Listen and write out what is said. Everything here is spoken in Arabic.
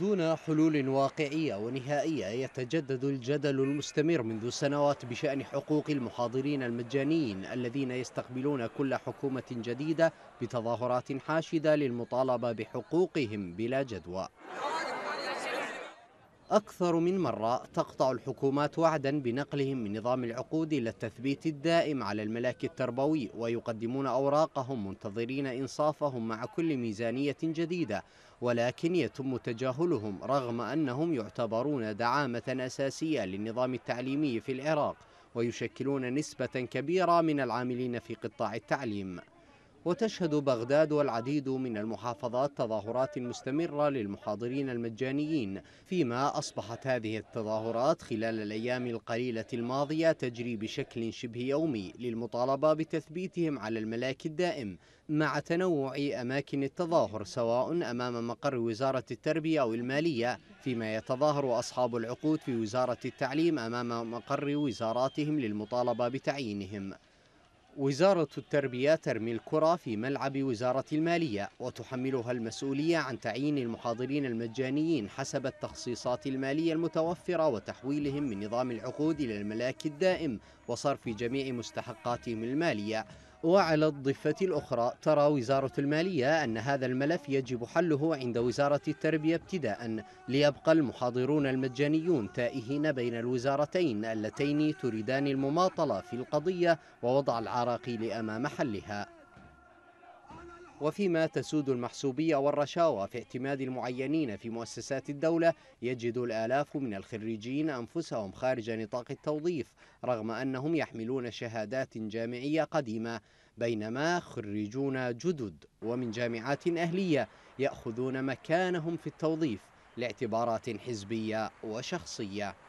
دون حلول واقعية ونهائية يتجدد الجدل المستمر منذ سنوات بشأن حقوق المحاضرين المجانيين الذين يستقبلون كل حكومة جديدة بتظاهرات حاشدة للمطالبة بحقوقهم بلا جدوى أكثر من مرة تقطع الحكومات وعدا بنقلهم من نظام العقود إلى التثبيت الدائم على الملاك التربوي ويقدمون أوراقهم منتظرين إنصافهم مع كل ميزانية جديدة ولكن يتم تجاهلهم رغم أنهم يعتبرون دعامة أساسية للنظام التعليمي في العراق ويشكلون نسبة كبيرة من العاملين في قطاع التعليم وتشهد بغداد والعديد من المحافظات تظاهرات مستمرة للمحاضرين المجانيين فيما أصبحت هذه التظاهرات خلال الأيام القليلة الماضية تجري بشكل شبه يومي للمطالبة بتثبيتهم على الملاك الدائم مع تنوع أماكن التظاهر سواء أمام مقر وزارة التربية أو المالية فيما يتظاهر أصحاب العقود في وزارة التعليم أمام مقر وزاراتهم للمطالبة بتعيينهم وزارة التربية ترمي الكرة في ملعب وزارة المالية وتحملها المسؤولية عن تعيين المحاضرين المجانيين حسب التخصيصات المالية المتوفرة وتحويلهم من نظام العقود إلى الملاك الدائم وصرف جميع مستحقاتهم المالية وعلى الضفة الأخرى ترى وزارة المالية أن هذا الملف يجب حله عند وزارة التربية ابتداء ليبقى المحاضرون المجانيون تائهين بين الوزارتين اللتين تريدان المماطلة في القضية ووضع العراقيل أمام حلها وفيما تسود المحسوبية والرشاوى في اعتماد المعينين في مؤسسات الدولة يجد الآلاف من الخريجين أنفسهم خارج نطاق التوظيف رغم أنهم يحملون شهادات جامعية قديمة بينما خريجون جدد ومن جامعات أهلية يأخذون مكانهم في التوظيف لاعتبارات حزبية وشخصية